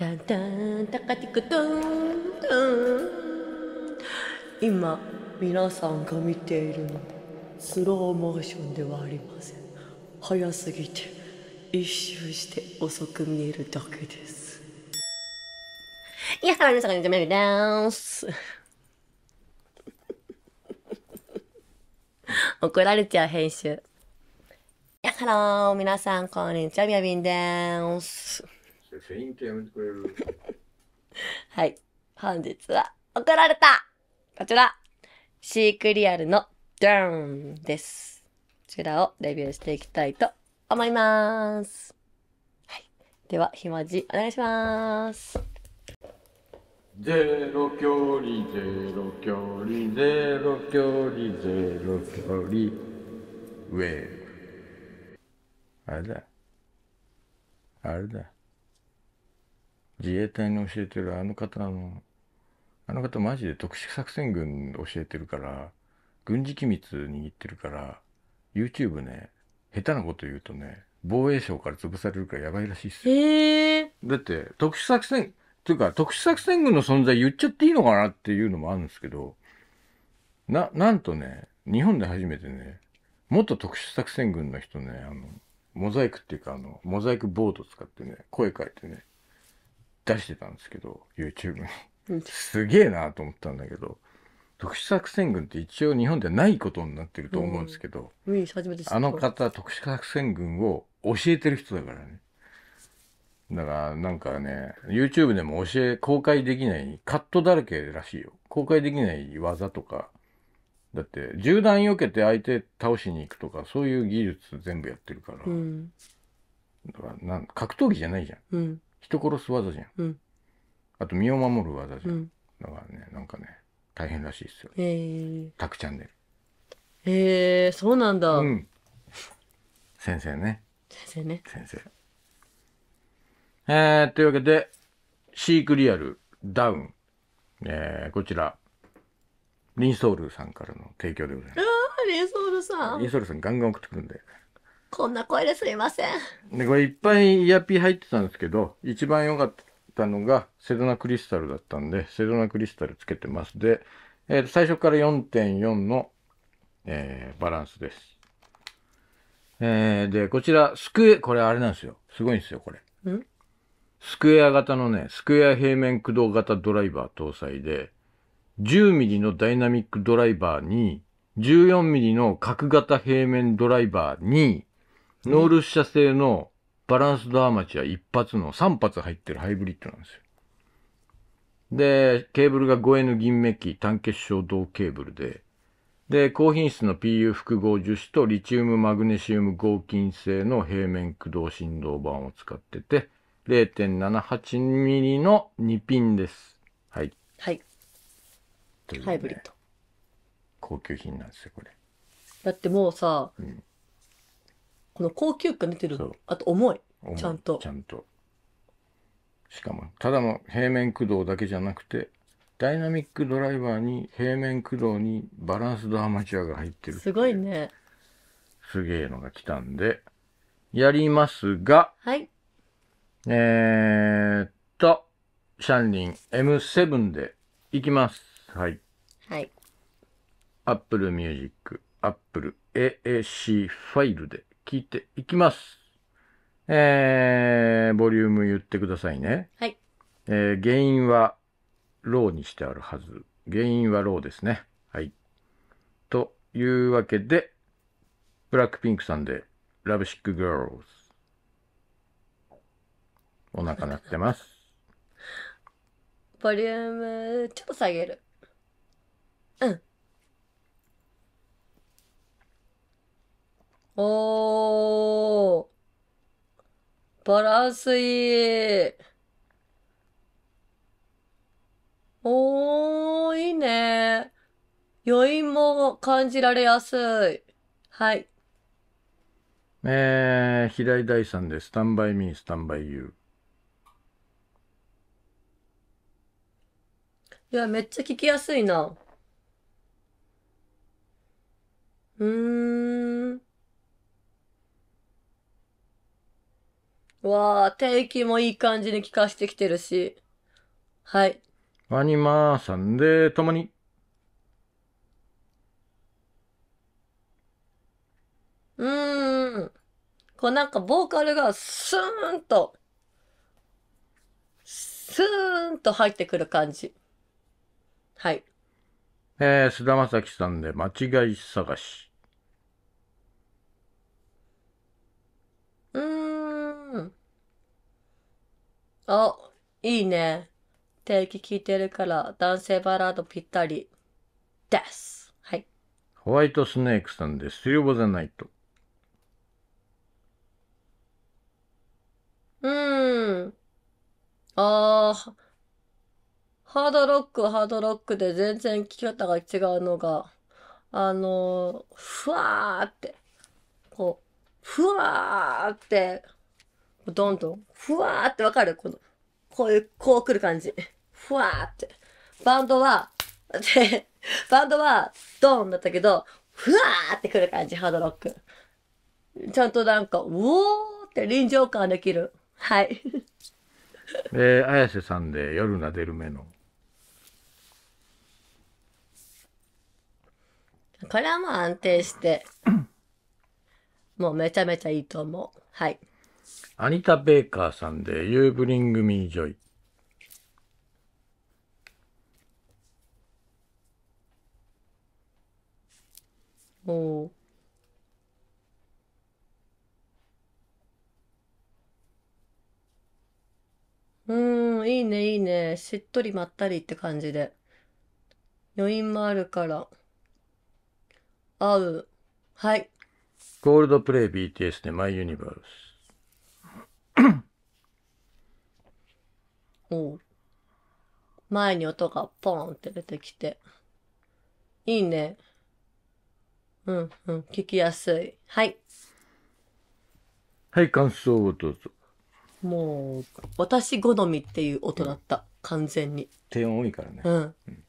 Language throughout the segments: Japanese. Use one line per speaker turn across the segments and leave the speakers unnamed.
タンタンタカティクトントン今皆さんが見ているのはスローモーションではありません早すぎて一周して遅く見えるだけですいや 皆さんこんにちはみるです怒られちゃう編集やハロー皆さんこんにちはみやびんです
フェイントやめてくれる
はい。本日は怒られたこちらシークリアルのンです。こちらをレビューしていきたいと思います。はい。では、ひまじお願いしま
す。ゼロ距離、ゼロ距離、ゼロ距離、ゼロ距離、ウェーブ。あれだ。あれだ。自衛隊に教えてるあの方のあの方マジで特殊作戦軍教えてるから軍事機密握ってるから YouTube ね下手なこと言うとね防衛省から潰されるからやばいらしいっすよ。えー、だって特殊作戦というか特殊作戦軍の存在言っちゃっていいのかなっていうのもあるんですけどななんとね日本で初めてね元特殊作戦軍の人ねあのモザイクっていうかあのモザイクボード使ってね声書いてね出してたんですけど YouTube にすげえなと思ったんだけど特殊作戦軍って一応日本ではないことになってると思うんですけど、
うん、あの
方特殊作戦軍を教えてる人だからねだからなんかね YouTube でも教え公開できないカットだらけらしいよ公開できない技とかだって銃弾避けて相手倒しに行くとかそういう技術全部やってるから、うん、だからなん格闘技じゃないじゃん、うん人殺す技じゃん、うん、あと身を守る技じゃん、うん、だからねなんかね大変らしいですよ
へえタクチャンネルへえそうなんだ、
うん、先生ね先生ね先生えー、というわけでシークリアルダウン、えー、こちらリンソールさんからの提供でございま
す。ああ、リンソールさん。リン
ソールさんガンガン送ってくるんで。
こんな声ですいません。
で、これいっぱいイヤピー入ってたんですけど、一番良かったのがセドナクリスタルだったんで、セドナクリスタルつけてます。で、えー、最初から4.4の、えー、バランスです。えー、で、こちら、スクエ、これあれなんですよ。すごいんですよ、これ。スクエア型のね、スクエア平面駆動型ドライバー搭載で、10ミリのダイナミックドライバーに、14ミリの角型平面ドライバーに、ノールス社製のバランスドアマチュア一発の3発入ってるハイブリッドなんですよ。で、ケーブルが 5N 銀メッキ単結晶銅ケーブルで、で、高品質の PU 複合樹脂とリチウムマグネシウム合金製の平面駆動振動板を使ってて、0.78ミリの2ピンです。はい。はい。ね、ハイブリッド。高級品なんですよ、これ。
だってもうさ、うん、この高級感出てるあと重い。重いちゃんとちゃんと。
しかも、ただの平面駆動だけじゃなくて、ダイナミックドライバーに平面駆動にバランスドアマチュアが入ってるってすごいね。すげえのが来たんで、やりますが、はい。えーっと、シャンリン M7 でいきます。はい。はい。Apple Music、Apple AAC ファイルで聞いていきます。えー、ボリューム言ってくださいね。はい。えー、原因はローにしてあるはず。原因はローですね。はい。というわけで、ブラックピンクさんで、ラブシックガールズ。お腹鳴ってます。
ボリューム、ちょっと下げる。うん。おー。バランスいい。おー、いいね。余韻も感じられやすい。はい。
えー、平井大さんで、スタンバイミー、スタンバイユ
ー。いや、めっちゃ聞きやすいな。うーん。わあ、定期もいい感じに聞かしてきてるし。はい。
アニマーさんで、ともに。
うーん。こうなんかボーカルがスーンと、スーンと入ってくる感じ。はい。
えー、菅田正樹さんで間違い探し。
あ、いいね。定期聞いてるから男性バラードぴったりです。はい。
ホワイトスネークさんでスリオボザナイト。
うーん。ああ、ハードロックハードロックで全然聞き方が違うのが、あのー、ふわーって、こう、ふわーって、どんどん、ふわーってわかるこの、こういう、こう来る感じ。ふわーって。バンドは、で、バンドは、ドンだったけど、ふわーって来る感じ、ハードロック。ちゃんとなんか、うおーって臨場感できる。はい。
えー、綾瀬さんで夜なでる目の。
これはもう安定して、もうめちゃめちゃいいと思う。はい。
アニタ・ベーカーさんで You Bring Me Joy。
おうん、いいね、いいね。しっとりまったりって感じで。余韻もあるから。合う。はい。
ゴールドプレイ BTS でマイユニバース。
おう。前に音がポンって出てきて。いいね。うん、うん、聞きやすい。はい。
はい、感想をどうぞ。
もう、私好みっていう音だった。うん、完全に。
低音多いからね。うん。うん、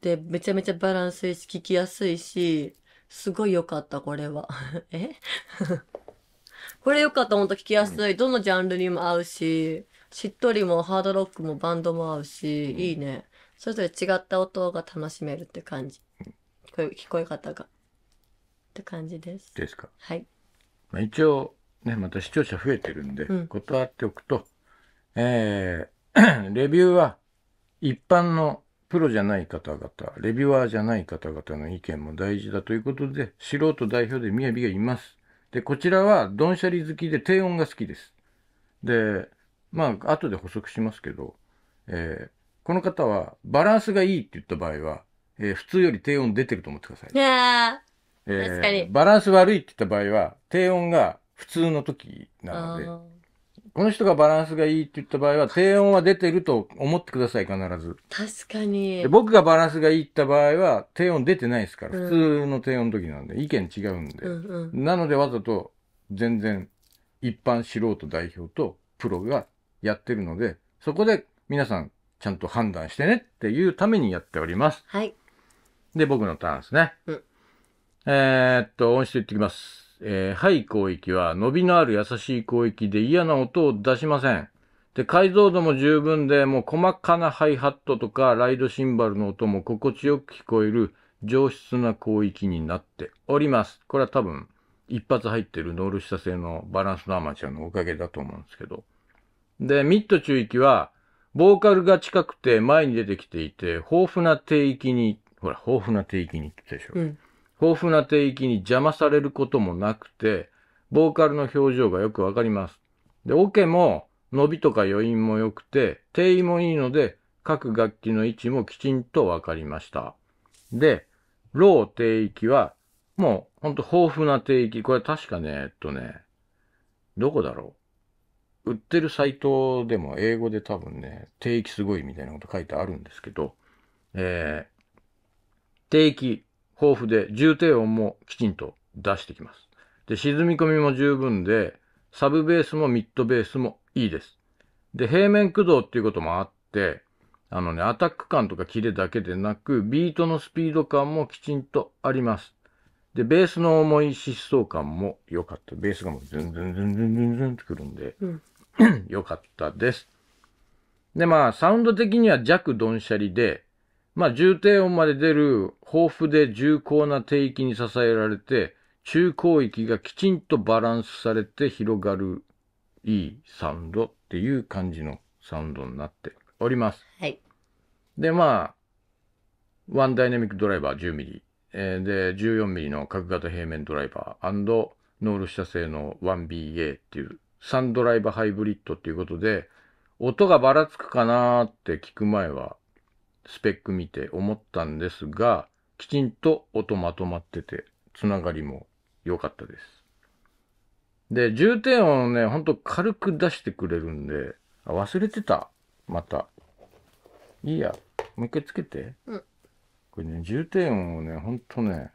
で、めちゃめちゃバランスいいし、聞きやすいし、すごい良かった、これは。えこれよかった、ほんと聞きやすい。どのジャンルにも合うし、しっとりもハードロックもバンドも合うし、いいね。それぞれ違った音が楽しめるって感じ。聞こえ聞こえ方が。って感じです。ですか。はい。
まあ、一応、ね、また視聴者増えてるんで、うん断っておくと、えー、レビューは一般のプロじゃない方々、レビュアーじゃない方々の意見も大事だということで、素人代表でみやびがいます。で、こちらはドンシャリ好きで低音が好きです。で、まあ、後で補足しますけど、えー、この方はバランスがいいって言った場合は、えー、普通より低音出てると思ってください。い
や
えー、バランス悪いって言った場合は、低音が普通の時なので、この人がバランスがいいって言った場合は、低音は出てると思ってください、必ず。
確かに。で僕
がバランスがいいって言った場合は、低音出てないですから、うん、普通の低音の時なんで、意見違うんで。うんうん、なのでわざと、全然、一般素人代表とプロがやってるので、そこで皆さん、ちゃんと判断してねっていうためにやっております。はい。で、僕のターンですね。うん、えっと、音質いってきます。えー、肺広域は伸びのある優しい広域で嫌な音を出しません。で、解像度も十分で、もう細かなハイハットとかライドシンバルの音も心地よく聞こえる上質な広域になっております。これは多分、一発入ってるノール下製のバランスのアマチュアのおかげだと思うんですけど。で、ミッド中域は、ボーカルが近くて前に出てきていて、豊富な低域に、ほら、豊富な低域にって言ったでしょ。うん豊富な低域に邪魔されることもなくて、ボーカルの表情がよくわかります。で、オケも伸びとか余韻も良くて、低位もいいので、各楽器の位置もきちんとわかりました。で、ロー低域は、もうほんと豊富な低域。これ確かね、えっとね、どこだろう売ってるサイトでも英語で多分ね、低域すごいみたいなこと書いてあるんですけど、えー、低域、豊富で重低音もきちんと出してきます。で、沈み込みも十分で、サブベースもミッドベースもいいです。で、平面駆動っていうこともあって、あのね、アタック感とかキレだけでなく、ビートのスピード感もきちんとあります。で、ベースの重い疾走感も良かった。ベースがもうズンズンズンズンズンズンってくるんで、良、うん、かったです。で、まあ、サウンド的には弱ドンシャリで、まあ、重低音まで出る豊富で重厚な低域に支えられて、中高域がきちんとバランスされて広がるいいサウンドっていう感じのサウンドになっております。はい。で、まあ、ワンダイナミックドライバー 10mm、えー、で、14mm の角型平面ドライバーノール社製の 1BA っていうサンドライバーハイブリッドっていうことで、音がばらつくかなーって聞く前はスペック見て思ったんですが、きちんと音まとまってて、つながりも良かったです。で、重点音をね、ほんと軽く出してくれるんで、あ、忘れてた。また。いいや。もう一回つけて。うん、これね、重点音をね、ほんとね、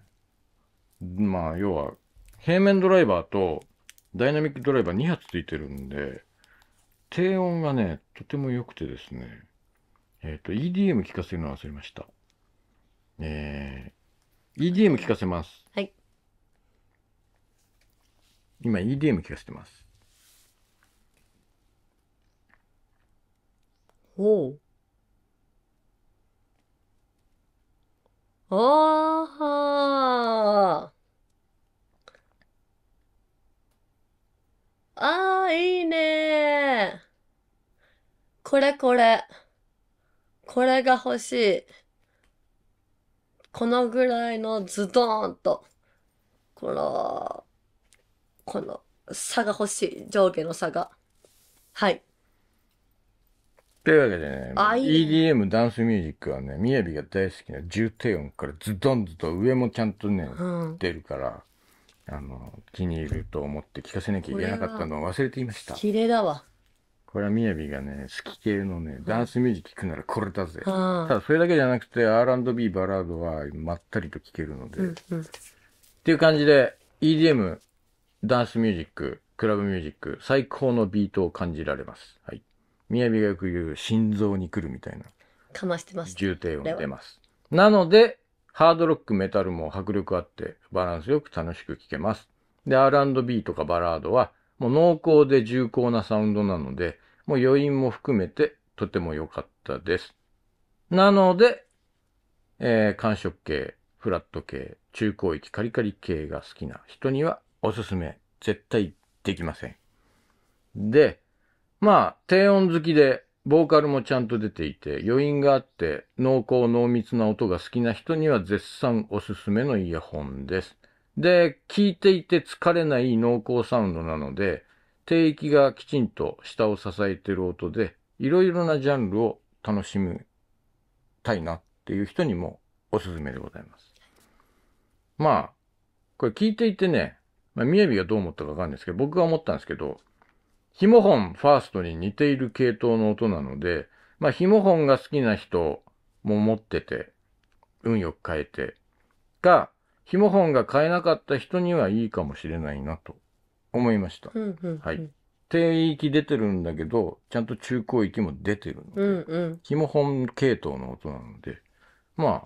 まあ、要は、平面ドライバーとダイナミックドライバー2発ついてるんで、低音がね、とても良くてですね、えっ、ー、と、EDM 聞かせるの忘れました。えー、EDM 聞かせます。はい。今 EDM 聞かせてます。
ほう。ああ。ああ、いいねこれこれ。これが欲しい。このぐらいのズドーンと、この、この差が欲しい。上下の差が。はい。
というわけでね、EDM ダンスミュージックはね、みやびが大好きな重低音からズドンズと上もちゃんとね、うん、出るから、あの、気に入ると思って聞かせなきゃいけなかったのを忘れていました。綺麗だわ。これはみやびがね、好き系のね、ダンスミュージック聴くならこれだぜ。ただそれだけじゃなくて、R&B バラードはまったりと聞けるので、っていう感じで、EDM、ダンスミュージック、クラブミュージック、最高のビートを感じられます。はい。みやびがよく言う、心臓に来るみたいな
かましてます。重
低音出ます。なので、ハードロック、メタルも迫力あって、バランスよく楽しく聴けます。で、R&B とかバラードは、もう濃厚で重厚なサウンドなので、もう余韻も含めてとても良かったです。なので、えー、寒色系、フラット系、中高域、カリカリ系が好きな人にはおすすめ。絶対できません。で、まあ、低音好きで、ボーカルもちゃんと出ていて、余韻があって、濃厚濃密な音が好きな人には絶賛おすすめのイヤホンです。で、聞いていて疲れない濃厚サウンドなので、低域がきちんと下を支えている音で、いろいろなジャンルを楽しみたいなっていう人にもおすすめでございます。まあ、これ聞いていてね、まあ、み城びがどう思ったかわかんないですけど、僕が思ったんですけど、ヒモホン、ファーストに似ている系統の音なので、まあ、ヒモホンが好きな人も持ってて、運よく変えて、か、紐本が買えなかった人にはいいかもしれないなと思いました。はい。低域出てるんだけど、ちゃんと中高域も出てるので、ううん、本系統の音なので、まあ、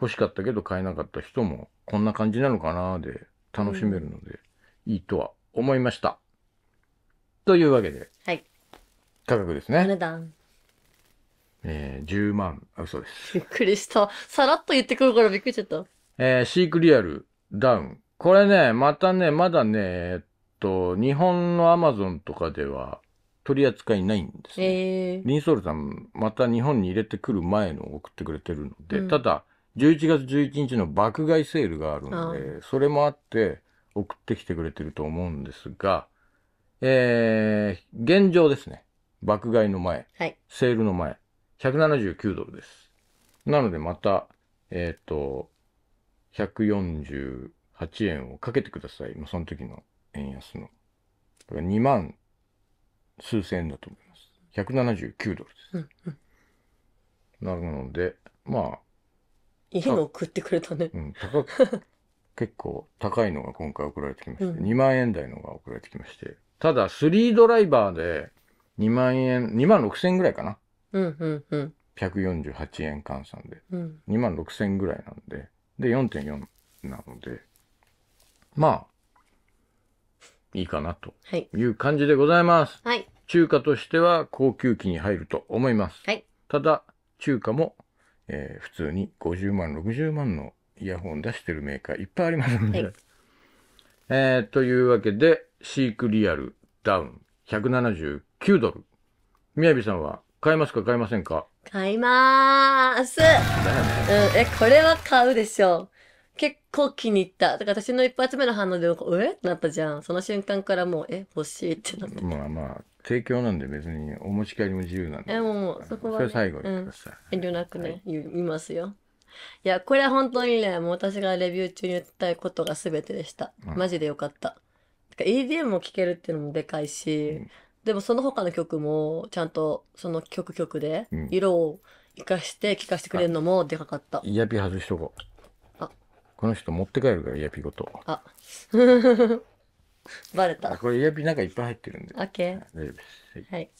欲しかったけど買えなかった人も、こんな感じなのかなで楽しめるので、いいとは思いました。というわけで、はい、価格ですね。お値段。えー、10万、嘘です。びっ
くりした。さらっと言ってくるからびっくりしちゃった。
えー、シークリアル、ダウン。これね、またね、まだね、えっと、日本のアマゾンとかでは取り扱いないんで
すね。えー、
リンソールさん、また日本に入れてくる前の送ってくれてるので、うん、ただ、11月11日の爆買いセールがあるので、それもあって送ってきてくれてると思うんですが、えー、現状ですね。爆買いの前、はい、セールの前、179ドルです。なのでまた、えっ、ー、と、148円をかけてください。まあ、その時の円安の。2万数千円だと思います。179ドルです。なるなので、まあ。いいの送ってくれたね。うん、高く、結構高いのが今回送られてきまして、2万円台のが送られてきまして、ただ3ドライバーで2万円、2万6千円ぐらいかな。うんうんうん。148円換算で。うん、2万6千円ぐらいなんで、で、4.4なので、まあ、いいかなという感じでございます。はい。中華としては高級期に入ると思います。はい。ただ、中華も、えー、普通に50万、60万のイヤホン出してるメーカーいっぱいありますので、はい、えー、というわけで、シークリアルダウン179ドル。宮城さんは買えますか買えませんか
買いまーす。うん。え、これは買うでしょう。結構気に入った。だから私の一発目の反応で、えってなったじゃん。その瞬間からもう、え、欲しいってなった。
まあまあ、提供なんで別にお持ち帰りも自由なんで。
え、もう、そこは、ね。それ最後にく遠慮なくね、はい、言いますよ。いや、これは本当にね、もう私がレビュー中に言ったいことが全てでした。マジでよかった。うん、か EDM も聴けるっていうのもでかいし、うんでもその他の曲もちゃんとその曲曲で色を生かして聴かせてくれるのもでかかった。
イヤピ外しとこうあこの人持って帰るからイヤピごと
あ、
バレた。これイヤピなんかいっぱい入ってるんで OK。大丈夫ですは
いはい。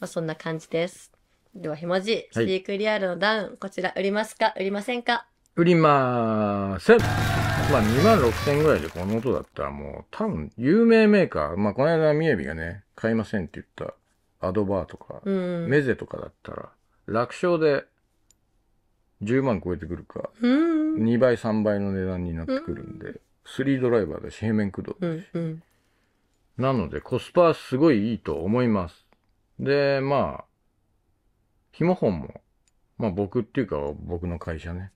まあ、そんな感じです。では、ひもじ、スピークリアルのダウン、こちら売りますか売りませんか
売りまーせん。まあ、2万6000ぐらいでこの音だったらもう、多分、有名メーカー、まあ、この間、みやびがね、買いませんって言った、アドバーとか、うん、メゼとかだったら、楽勝で、10万超えてくるか、うん、2倍、3倍の値段になってくるんで、スリードライバーだし、平面駆動だし。うんうんなので、コスパはすごいいいと思います。で、まあ、紐本も、まあ僕っていうか僕の会社ね、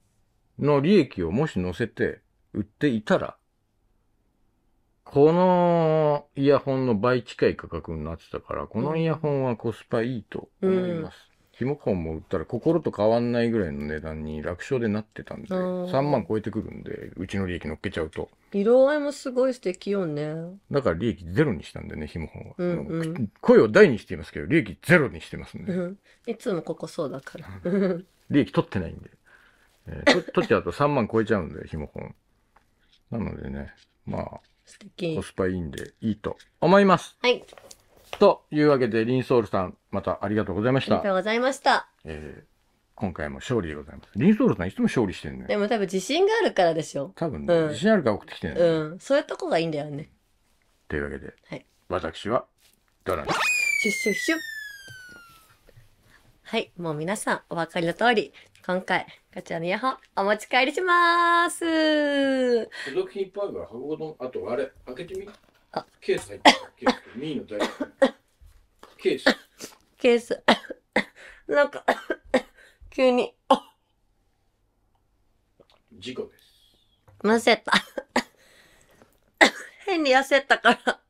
の利益をもし乗せて売っていたら、このイヤホンの倍近い価格になってたから、このイヤホンはコスパいいと思います。ヒモコンも売ったら心と変わんないぐらいの値段に楽勝でなってたんで、3万超えてくるんで、うちの利益乗っけちゃうと。
色合いもすごい素敵よね。
だから利益ゼロにしたんでね、ヒモコンは、うんうん。声を大にしていますけど、利益ゼロにしてますん
で。いつもここそうだから。
利益取ってないんで。えー、と取っちゃうと3万超えちゃうんで、ひも本。なのでね、まあ、コスパいいんでいいと思います。はい。というわけで、リンソールさん、またありがとうございました。ありがとうご
ざいました。
えー、今回も勝利でございます。リンソールさんいつも勝利してるね。
でも多分自信があるからでしょ。多分
ね、うん、自信あるから送ってきてる、ね、う
ん。そういうとこがいいんだよね。
というわけで、はい、私は、ドラン。シュッ
シュッシュッ。はい、もう皆さんお分かりの通り、今回、ガチャのイヤホン、お持ち帰りしまーす。
付属品いっぱいあるから箱ごと、あとあれ、開けてみ。あケース入ってる。ケース。ミーの大学。ケース。ケース。なんか、急に。事故です。
むせた。変に痩せたから。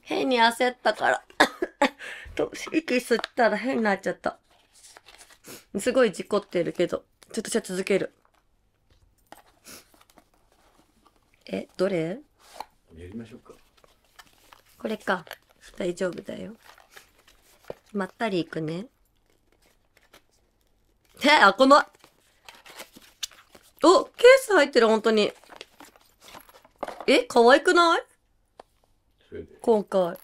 変に焦ったからと、息吸ったら変になっちゃった。すごい事故ってるけど。ちょっとじゃあ続ける。え、どれやりましょうか。これか。大丈夫だよ。まったりいくね。え、あ、この、お、ケース入ってる、本当に。え、可愛くない今回。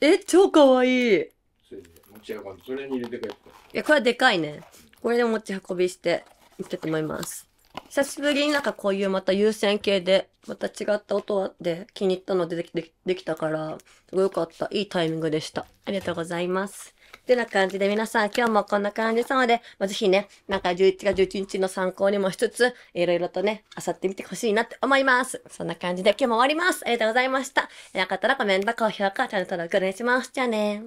え、超かわいい。
それ持ち運び、それに入れてくれ
え、これはでかいね。これで持ち運びしていきたいと思います。久しぶりになんかこういうまた優先系で、また違った音で気に入ったのでできできたから、すごいよかった。いいタイミングでした。ありがとうございます。ってな感じで皆さん今日もこんな感じなので、まあ、ぜひね、なんか11月11日の参考にもしつつ、いろいろとね、あさってみてほしいなって思います。そんな感じで今日も終わります。ありがとうございました。よかったらコメント、高評価、チャンネル登録お願いします。じゃあね